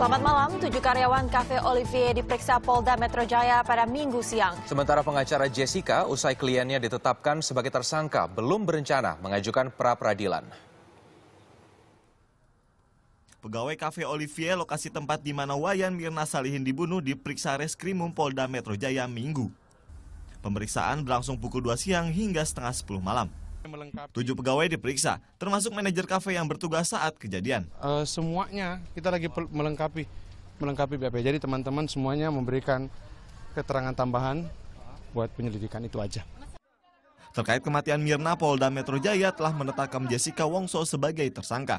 Selamat malam, tujuh karyawan Cafe Olivier diperiksa Polda Metro Jaya pada minggu siang. Sementara pengacara Jessica, usai kliennya ditetapkan sebagai tersangka, belum berencana mengajukan pra-peradilan. Pegawai Cafe Olivier, lokasi tempat di mana Wayan Mirna Salihin dibunuh, diperiksa Reskrimum Polda Metro Jaya minggu. Pemeriksaan berlangsung pukul 2 siang hingga setengah 10 malam dilengkapi. Tujuh pegawai diperiksa, termasuk manajer kafe yang bertugas saat kejadian. Uh, semuanya kita lagi melengkapi, melengkapi BAP. Jadi teman-teman semuanya memberikan keterangan tambahan buat penyelidikan itu aja. Terkait kematian Mirna, Polda Metro Jaya telah menetapkan Jessica Wongso sebagai tersangka.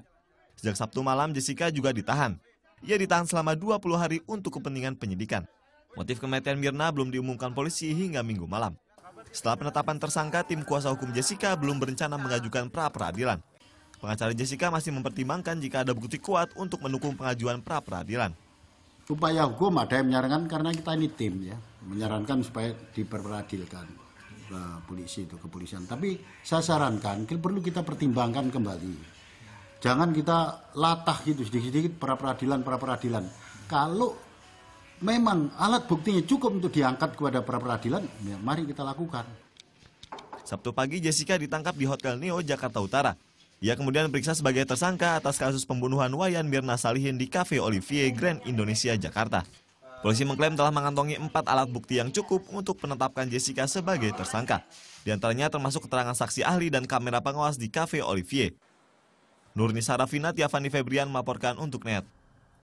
Sejak Sabtu malam, Jessica juga ditahan. Ia ditahan selama 20 hari untuk kepentingan penyidikan. Motif kematian Mirna belum diumumkan polisi hingga minggu malam. Setelah penetapan tersangka, tim kuasa hukum Jessica belum berencana mengajukan pra peradilan. Pengacara Jessica masih mempertimbangkan jika ada bukti kuat untuk mendukung pengajuan pra peradilan. Upaya hukum ada yang menyarankan karena kita ini tim ya, menyarankan supaya diperadilkan ke polisi itu kepolisian. Tapi saya sarankan perlu kita pertimbangkan kembali. Jangan kita latah gitu sedikit-sedikit pra peradilan pra peradilan. Kalau memang alat buktinya cukup untuk diangkat kepada pra peradilan, ya mari kita lakukan. Sabtu pagi Jessica ditangkap di Hotel Neo, Jakarta Utara. Ia kemudian diperiksa sebagai tersangka atas kasus pembunuhan Wayan Mirna Salihin di Cafe Olivier Grand Indonesia, Jakarta. Polisi mengklaim telah mengantongi empat alat bukti yang cukup untuk menetapkan Jessica sebagai tersangka. Di antaranya termasuk keterangan saksi ahli dan kamera pengawas di Cafe Olivier. Nurni Sarafina, Tiafani Febrian melaporkan untuk NET.